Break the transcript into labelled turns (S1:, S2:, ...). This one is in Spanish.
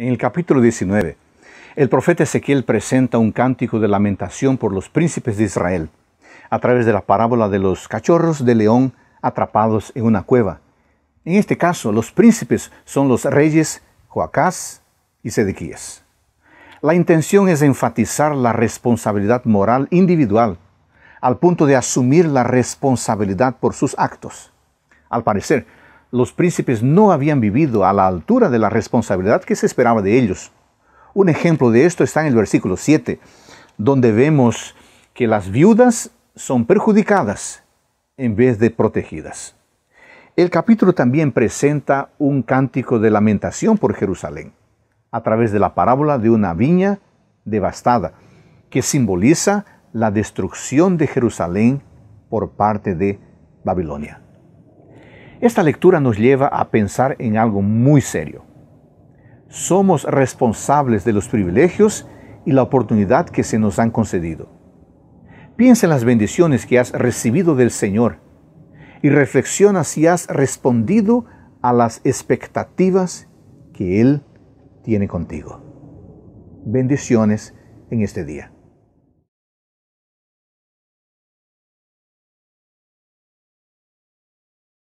S1: En el capítulo 19, el profeta Ezequiel presenta un cántico de lamentación por los príncipes de Israel, a través de la parábola de los cachorros de león atrapados en una cueva. En este caso, los príncipes son los reyes Joacás y Sedequías. La intención es enfatizar la responsabilidad moral individual, al punto de asumir la responsabilidad por sus actos. Al parecer, los príncipes no habían vivido a la altura de la responsabilidad que se esperaba de ellos. Un ejemplo de esto está en el versículo 7, donde vemos que las viudas son perjudicadas en vez de protegidas. El capítulo también presenta un cántico de lamentación por Jerusalén, a través de la parábola de una viña devastada, que simboliza la destrucción de Jerusalén por parte de Babilonia. Esta lectura nos lleva a pensar en algo muy serio. Somos responsables de los privilegios y la oportunidad que se nos han concedido. Piensa en las bendiciones que has recibido del Señor y reflexiona si has respondido a las expectativas que Él tiene contigo. Bendiciones en este día.